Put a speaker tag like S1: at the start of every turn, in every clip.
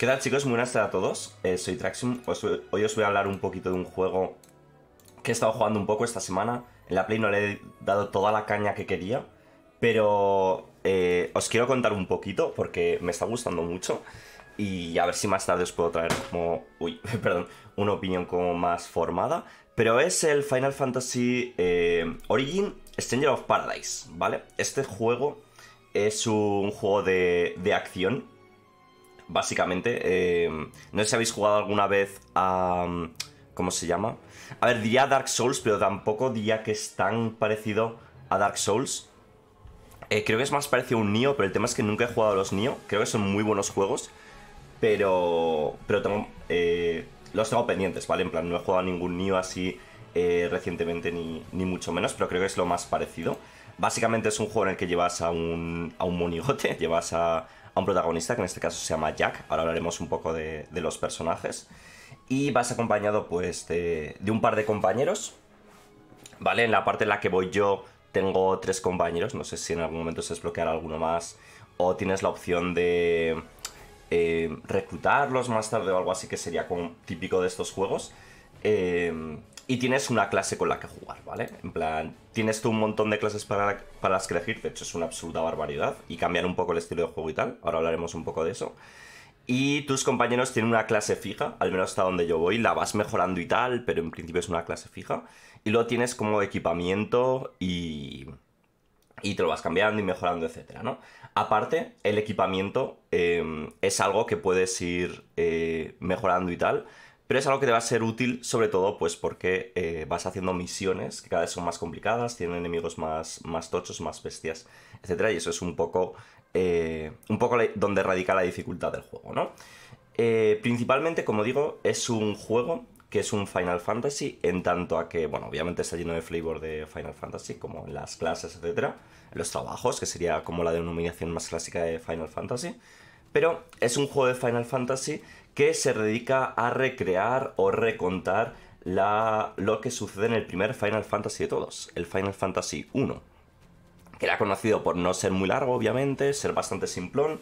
S1: ¿Qué tal chicos? Muy buenas tardes a todos, eh, soy Traxim, hoy os voy a hablar un poquito de un juego que he estado jugando un poco esta semana, en la Play no le he dado toda la caña que quería, pero eh, os quiero contar un poquito porque me está gustando mucho y a ver si más tarde os puedo traer como, uy, perdón, una opinión como más formada, pero es el Final Fantasy eh, Origin Stranger of Paradise, ¿vale? Este juego es un juego de acción básicamente. Eh, no sé si habéis jugado alguna vez a... Mm, ¿Cómo se llama? A ver, diría Dark Souls, pero tampoco diría que es tan parecido a Dark Souls. Eh, creo que es más parecido a un Nioh, pero el tema es que nunca he jugado a los Nioh. Creo que son muy buenos juegos, pero, pero eh, los tengo pendientes, ¿vale? En plan, no he jugado a ningún Nioh así recientemente ni, ni mucho menos, pero creo que es lo más parecido. Básicamente es un juego en el que llevas a un, a un monigote, llevas a, un protagonista que en este caso se llama Jack, ahora hablaremos un poco de, los personajes, y vas acompañado pues de, un par de compañeros, ¿vale? En la parte en la que voy yo tengo tres compañeros, no sé si en algún momento se desbloqueará alguno más, o tienes la opción de eh, reclutarlos más tarde o algo así que sería típico de estos juegos. Eh, y tienes una clase con la que jugar, ¿vale? En plan, tienes tú un montón de clases para, las que elegir, de hecho es una absoluta barbaridad, y cambiar un poco el estilo de juego y tal, ahora hablaremos un poco de eso. Y tus compañeros tienen una clase fija, al menos hasta donde yo voy, la vas mejorando y tal, pero en principio es una clase fija. Y luego tienes como equipamiento y... Y te lo vas cambiando y mejorando, etcétera, ¿no? Aparte, el equipamiento eh, es algo que puedes ir eh, mejorando y tal pero es algo que te va a ser útil sobre todo pues porque eh, vas haciendo misiones que cada vez son más complicadas, tienen enemigos más, más tochos, más bestias, etc. Y eso es un poco, eh, un poco donde radica la dificultad del juego, ¿no? Eh, principalmente, como digo, es un juego que es un Final Fantasy en tanto a que, bueno, obviamente está lleno de flavor de Final Fantasy, como en las clases, etc. los trabajos, que sería como la denominación más clásica de Final Fantasy. Pero es un juego de Final Fantasy que se dedica a recrear o recontar lo que sucede en el primer Final Fantasy de todos, el Final Fantasy I que era conocido por no ser muy largo, obviamente, ser bastante simplón,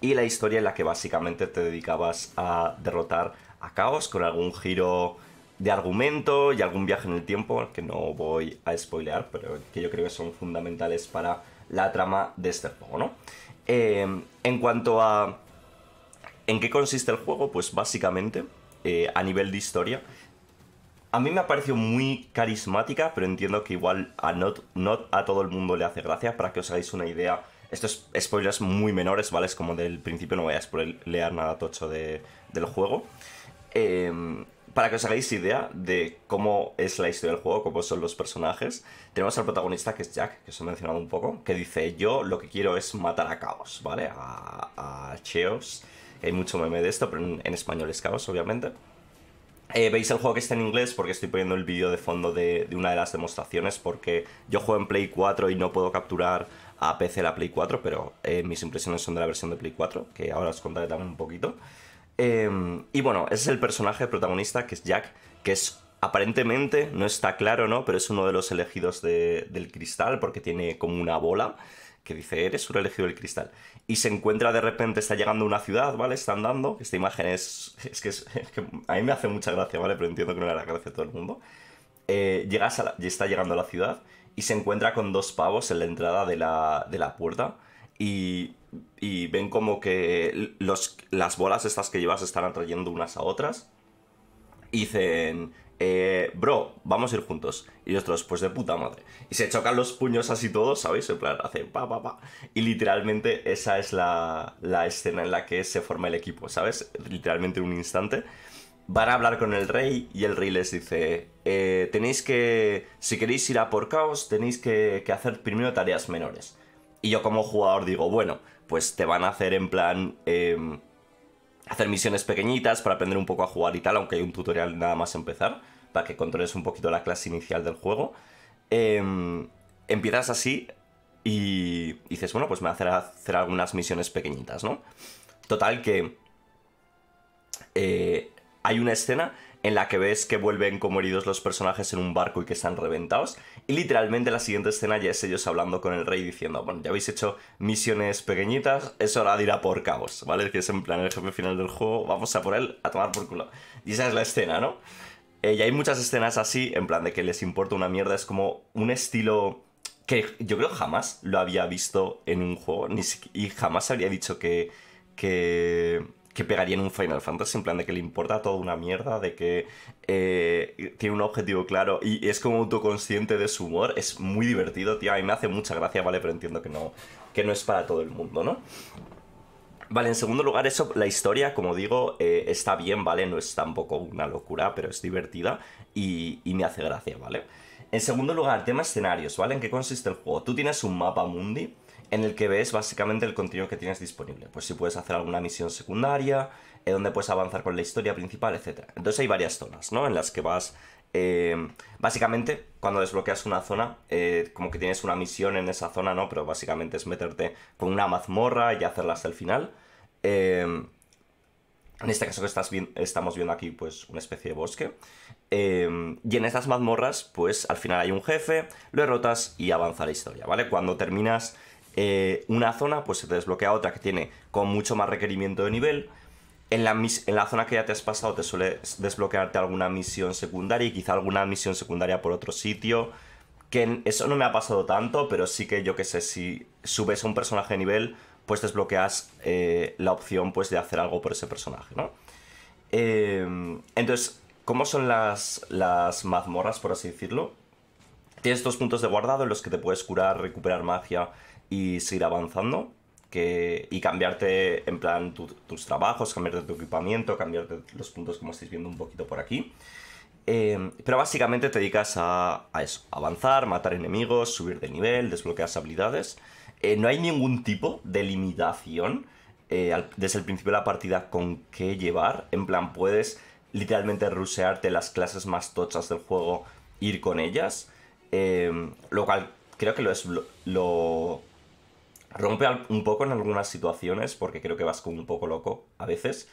S1: y la historia en la que básicamente te dedicabas a derrotar a Chaos con algún giro de argumento y algún viaje en el tiempo, que no voy a spoilear, pero que yo creo que son fundamentales para la trama de este juego, ¿no? Eh, en cuanto a ¿En qué consiste el juego? Pues básicamente, eh, a nivel de historia, a mí me ha parecido muy carismática, pero entiendo que igual a not, a todo el mundo le hace gracia. Para que os hagáis una idea, estos spoilers muy menores, ¿vale? Es como del principio, no voy a leer nada tocho del juego. Em, para que os hagáis idea de cómo es la historia del juego, cómo son los personajes, tenemos al protagonista que es Jack, que os he mencionado un poco, que dice: Yo lo que quiero es matar a Chaos, ¿vale? A, a Cheos hay mucho meme de esto, pero en, español es caos, obviamente. Eh, Veis el juego que está en inglés porque estoy poniendo el vídeo de fondo de, una de las demostraciones porque yo juego en Play 4 y no puedo capturar a PC la Play 4, pero eh, mis impresiones son de la versión de Play 4, que ahora os contaré también un poquito. Eh, y bueno, ese es el personaje protagonista, que es Jack, que es aparentemente, no está claro, ¿no? Pero es uno de los elegidos del cristal porque tiene como una bola que dice, eres un elegido del cristal. Y se encuentra de repente, está llegando a una ciudad, ¿vale? Está andando. Esta imagen es. Es que, a mí me hace mucha gracia, ¿vale? Pero entiendo que no le gracia a todo el mundo. Eh, llegas y está llegando a la ciudad y se encuentra con dos pavos en la entrada de la, de la puerta. Y, y, ven como que los, las bolas estas que llevas están atrayendo unas a otras. Y dicen, eh, bro, vamos a ir juntos. Y otros, pues de puta madre. Y se chocan los puños así todos, ¿sabéis? En plan, hace pa, pa, pa. Y literalmente esa es la, escena en la que se forma el equipo, ¿sabes? Literalmente un instante. Van a hablar con el rey y el rey les dice, eh, tenéis que, si queréis ir a por caos, tenéis que, que hacer primero tareas menores. Y yo como jugador digo, bueno, pues te van a hacer en plan... Em, hacer misiones pequeñitas para aprender un poco a jugar y tal, aunque hay un tutorial nada más empezar, para que controles un poquito la clase inicial del juego. Em, empiezas así y dices, bueno, pues me voy a hacer, hacer algunas misiones pequeñitas, ¿no? Total que eh, hay una escena en la que ves que vuelven como heridos los personajes en un barco y que están reventados. Y literalmente la siguiente escena ya es ellos hablando con el rey diciendo, bueno, ya habéis hecho misiones pequeñitas, es hora de ir a por cabos, ¿vale? Que es en plan el jefe final del juego, vamos a por él, a tomar por culo. Y esa es la escena, ¿no? Eh, y hay muchas escenas así, en plan de que les importa una mierda, es como un estilo que yo creo jamás lo había visto en un juego, ni y jamás habría dicho que... que que pegaría en un Final Fantasy, en plan de que le importa toda una mierda, de que eh, tiene un objetivo claro y es como autoconsciente de su humor. Es muy divertido, tío. A mí me hace mucha gracia, ¿vale? Pero entiendo que no, que no es para todo el mundo, ¿no? Vale, en segundo lugar, eso, la historia, como digo, eh, está bien, ¿vale? No es tampoco una locura, pero es divertida y, y me hace gracia, ¿vale? En segundo lugar, tema escenarios, ¿vale? ¿En qué consiste el juego? Tú tienes un mapa mundi en el que ves básicamente el contenido que tienes disponible. Pues si puedes hacer alguna misión secundaria, En eh, donde puedes avanzar con la historia principal, etc. Entonces hay varias zonas, ¿no? En las que vas... Eh, básicamente, cuando desbloqueas una zona, eh, como que tienes una misión en esa zona, ¿no? Pero básicamente es meterte con una mazmorra y hacerla hasta el final. en este caso que estamos viendo aquí, pues, una especie de bosque. y en esas mazmorras, pues al final hay un jefe, lo derrotas y avanza la historia, ¿vale? Cuando terminas eh, una zona, pues se te desbloquea otra que tiene con mucho más requerimiento de nivel. En la, en la zona que ya te has pasado te suele desbloquearte alguna misión secundaria y quizá alguna misión secundaria por otro sitio. Que eso no me ha pasado tanto, pero sí que yo que sé, si subes a un personaje de nivel, pues desbloqueas eh, la opción pues, de hacer algo por ese personaje, ¿no? Em, entonces, ¿cómo son las, las mazmorras, por así decirlo? Tienes dos puntos de guardado en los que te puedes curar, recuperar magia y seguir avanzando que, y cambiarte en plan tus trabajos, cambiarte tu equipamiento, cambiarte los puntos como estáis viendo un poquito por aquí. Em, pero básicamente te dedicas a, eso, avanzar, matar enemigos, subir de nivel, desbloquear habilidades. Eh, no hay ningún tipo de limitación eh, desde el principio de la partida con qué llevar. En plan, puedes literalmente rusearte las clases más tochas del juego, ir con ellas. Em, lo cual creo que lo, es, lo rompe un poco en algunas situaciones porque creo que vas como un poco loco a veces.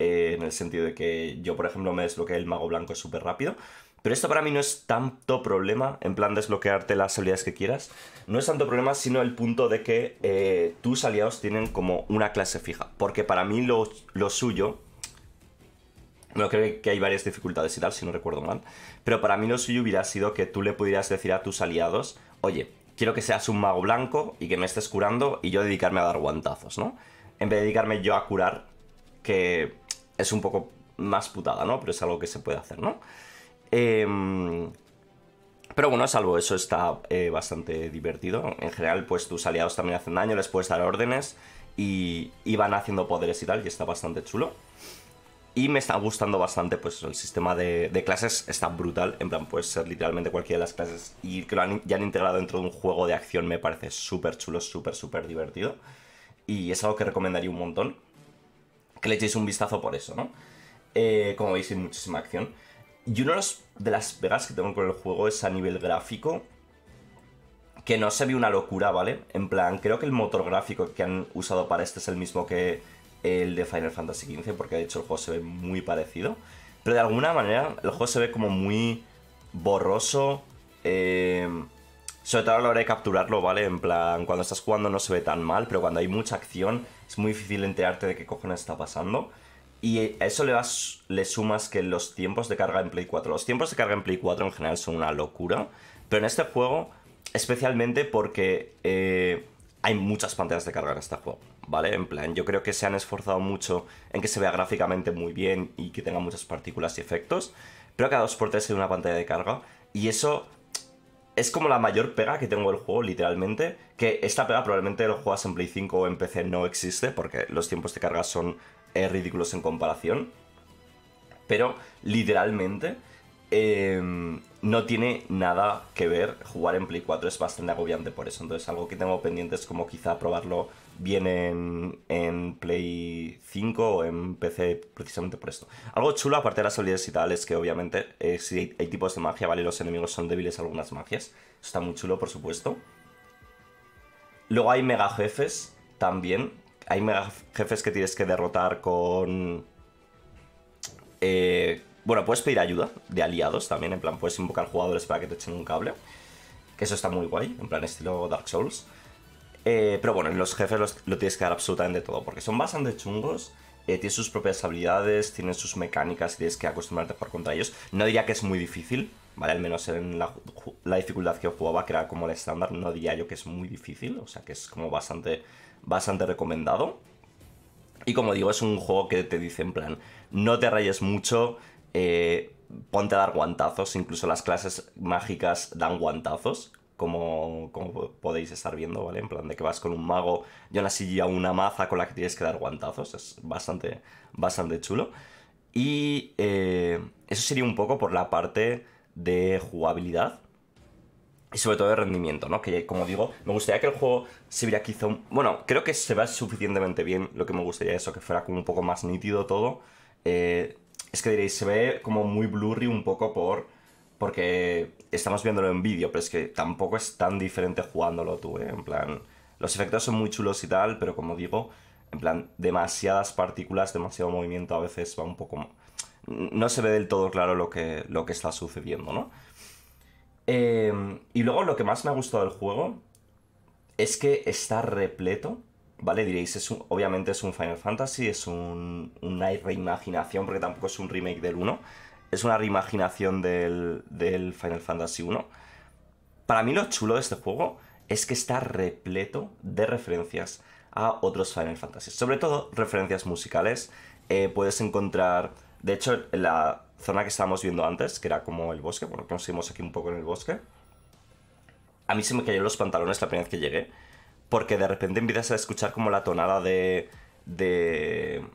S1: Eh, en el sentido de que yo, por ejemplo, me desbloqueé el mago blanco súper rápido. Pero esto para mí no es tanto problema, en plan desbloquearte las habilidades que quieras. No es tanto problema, sino el punto de que eh, tus aliados tienen como una clase fija. Porque para mí lo, lo suyo... No creo que hay varias dificultades y tal, si no recuerdo mal. Pero para mí lo suyo hubiera sido que tú le pudieras decir a tus aliados, oye, quiero que seas un mago blanco y que me estés curando y yo dedicarme a dar guantazos, ¿no? En vez de dedicarme yo a curar, que es un poco más putada, ¿no? Pero es algo que se puede hacer, ¿no? Em, pero bueno, salvo eso está eh, bastante divertido. En general, pues tus aliados también hacen daño, les puedes dar órdenes y van haciendo poderes y tal, y está bastante chulo. Y me está gustando bastante, pues el sistema de, clases está brutal. En plan, puede ser literalmente cualquiera de las clases. Y que lo han, ya han integrado dentro de un juego de acción me parece súper chulo, súper, súper divertido. Y es algo que recomendaría un montón. Que le echéis un vistazo por eso, ¿no? Eh, como veis, hay muchísima acción. Y una de las pegas que tengo con el juego es a nivel gráfico. Que no se ve una locura, ¿vale? En plan, creo que el motor gráfico que han usado para este es el mismo que el de Final Fantasy XV, porque de hecho el juego se ve muy parecido. Pero de alguna manera el juego se ve como muy borroso. Eh, sobre todo a la hora de capturarlo, ¿vale? En plan, cuando estás jugando no se ve tan mal, pero cuando hay mucha acción es muy difícil enterarte de qué cojones está pasando. Y a eso le, vas, le sumas que los tiempos de carga en Play 4. Los tiempos de carga en Play 4 en general son una locura. Pero en este juego, especialmente porque eh, hay muchas pantallas de carga en este juego. ¿vale? En plan, yo creo que se han esforzado mucho en que se vea gráficamente muy bien y que tenga muchas partículas y efectos, pero cada 2x3 hay una pantalla de carga y eso es como la mayor pega que tengo del juego, literalmente, que esta pega probablemente lo juegas en Play 5 o en PC no existe porque los tiempos de carga son eh, ridículos en comparación, pero literalmente... Em, no tiene nada que ver. Jugar en Play 4 es bastante agobiante por eso. Entonces, algo que tengo pendiente es como quizá probarlo vienen en, Play 5 o en PC precisamente por esto. Algo chulo, aparte de las habilidades y tal, es que obviamente eh, si hay, tipos de magia, ¿vale? Los enemigos son débiles a algunas magias. Eso está muy chulo, por supuesto. Luego hay mega jefes también. Hay mega jefes que tienes que derrotar con... Eh, bueno, puedes pedir ayuda de aliados también, en plan, puedes invocar jugadores para que te echen un cable. Que eso está muy guay, en plan estilo Dark Souls. Eh, pero bueno, en los jefes los, lo tienes que dar absolutamente todo, porque son bastante chungos. Eh, tienen sus propias habilidades, tienen sus mecánicas, tienes que acostumbrarte por contra ellos. No diría que es muy difícil, ¿vale? Al menos en la, dificultad que jugaba, que era como la estándar, no diría yo que es muy difícil, o sea que es como bastante, bastante recomendado. Y como digo, es un juego que te dice en plan, no te rayes mucho, eh, ponte a dar guantazos, incluso las clases mágicas dan guantazos, como, como podéis estar viendo, ¿vale? En plan de que vas con un mago y una silla, una maza con la que tienes que dar guantazos. Es bastante, bastante chulo. Y eh, eso sería un poco por la parte de jugabilidad y sobre todo de rendimiento, ¿no? Que como digo, me gustaría que el juego se viera quizá un... Bueno, creo que se vea suficientemente bien lo que me gustaría eso, que fuera como un poco más nítido todo. Eh, es que diréis, se ve como muy blurry un poco por porque estamos viéndolo en vídeo, pero es que tampoco es tan diferente jugándolo tú, ¿eh? En plan, los efectos son muy chulos y tal, pero como digo, en plan, demasiadas partículas, demasiado movimiento a veces va un poco... No se ve del todo claro lo que, lo que está sucediendo, ¿no? Em, y luego lo que más me ha gustado del juego es que está repleto, ¿vale? Diréis, es obviamente es un Final Fantasy, es una reimaginación, porque tampoco es un remake del 1 es una reimaginación del, Final Fantasy I Para mí lo chulo de este juego es que está repleto de referencias a otros Final Fantasy. Sobre todo referencias musicales. Eh, puedes encontrar, de hecho, en la zona que estábamos viendo antes, que era como el bosque, bueno, nos seguimos aquí un poco en el bosque. A mí se me cayeron los pantalones la primera vez que llegué, porque de repente empiezas a escuchar como la tonada de... de...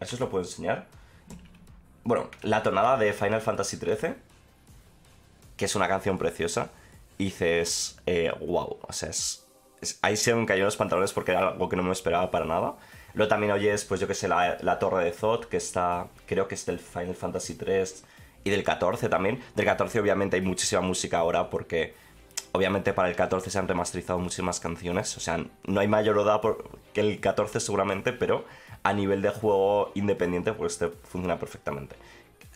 S1: ¿Eso os lo puedo enseñar? Bueno, la tonada de Final Fantasy XIII, que es una canción preciosa, y dices, wow, eh, o sea, es, ahí se me cayeron los pantalones porque era algo que no me esperaba para nada. Luego también oyes, pues yo que sé, la, torre de Zod, que está, creo que es del Final Fantasy III y del XIV también. Del XIV obviamente hay muchísima música ahora porque obviamente para el XIV se han remasterizado muchísimas canciones, o sea, no hay mayor oda que el XIV seguramente, pero a nivel de juego independiente, pues este funciona perfectamente.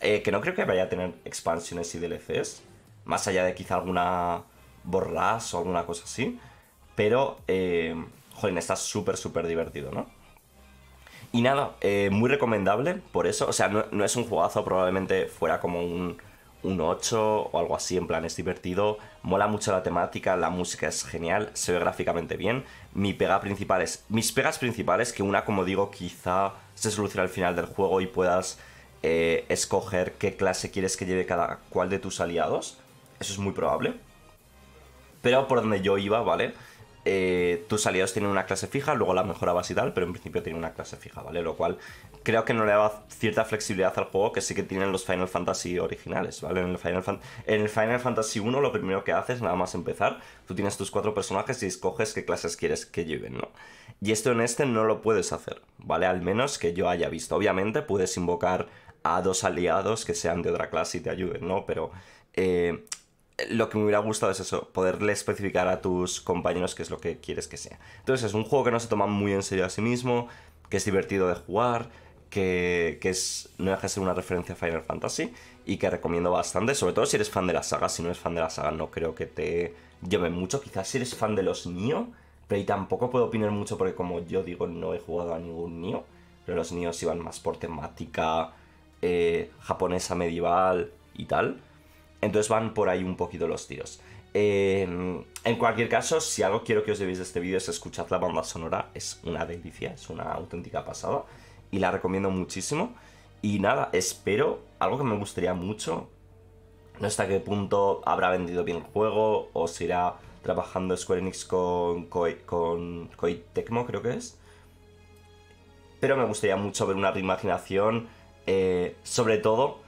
S1: Eh, que no creo que vaya a tener expansiones y DLCs, más allá de quizá alguna borras o alguna cosa así, pero, eh, Joder, está súper, súper divertido, ¿no? Y nada, eh, muy recomendable por eso, o sea, no, no es un jugazo, probablemente fuera como un un 8 o algo así, en plan es divertido, mola mucho la temática, la música es genial, se ve gráficamente bien. Mi pega principal es, mis pegas principales, que una como digo quizá se soluciona al final del juego y puedas eh, escoger qué clase quieres que lleve cada cual de tus aliados, eso es muy probable. Pero por donde yo iba, ¿vale? Eh, tus aliados tienen una clase fija, luego la mejorabas y tal, pero en principio tienen una clase fija, ¿vale? Lo cual creo que no le daba cierta flexibilidad al juego que sí que tienen los Final Fantasy originales, ¿vale? En el Final, Fantasy 1 lo primero que haces, nada más empezar, tú tienes tus cuatro personajes y escoges qué clases quieres que lleven, ¿no? Y esto en este no lo puedes hacer, ¿vale? Al menos que yo haya visto. Obviamente puedes invocar a dos aliados que sean de otra clase y te ayuden, ¿no? Pero eh, lo que me hubiera gustado es eso, poderle especificar a tus compañeros qué es lo que quieres que sea. Entonces es un juego que no se toma muy en serio a sí mismo, que es divertido de jugar, que, no deja de ser una referencia a Final Fantasy y que recomiendo bastante, sobre todo si eres fan de la saga. Si no eres fan de la saga no creo que te lleve mucho. Quizás si eres fan de los Nio pero ahí tampoco puedo opinar mucho porque como yo digo no he jugado a ningún Nio pero los Nioh iban más por temática eh, japonesa medieval y tal. Entonces van por ahí un poquito los tiros. Eh, en cualquier caso, si algo quiero que os llevéis de este vídeo es escuchar la banda sonora, es una delicia, es una auténtica pasada y la recomiendo muchísimo. Y nada, espero, algo que me gustaría mucho, no hasta qué punto habrá vendido bien el juego o si irá trabajando Square Enix con con Tecmo, creo que es. Pero me gustaría mucho ver una reimaginación, eh, sobre todo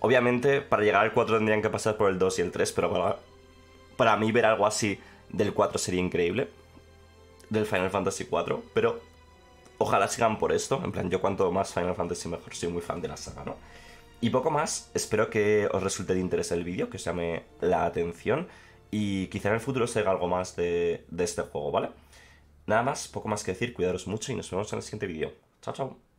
S1: Obviamente, para llegar al 4 tendrían que pasar por el 2 y el 3, pero para, mí ver algo así del 4 sería increíble. Del Final Fantasy 4, pero ojalá sigan por esto. En plan, yo cuanto más Final Fantasy mejor, soy muy fan de la saga, ¿no? Y poco más, espero que os resulte de interés el vídeo, que os llame la atención y quizá en el futuro se haga algo más de, de este juego, ¿vale? Nada más, poco más que decir, cuidaros mucho y nos vemos en el siguiente vídeo. Chao, chao.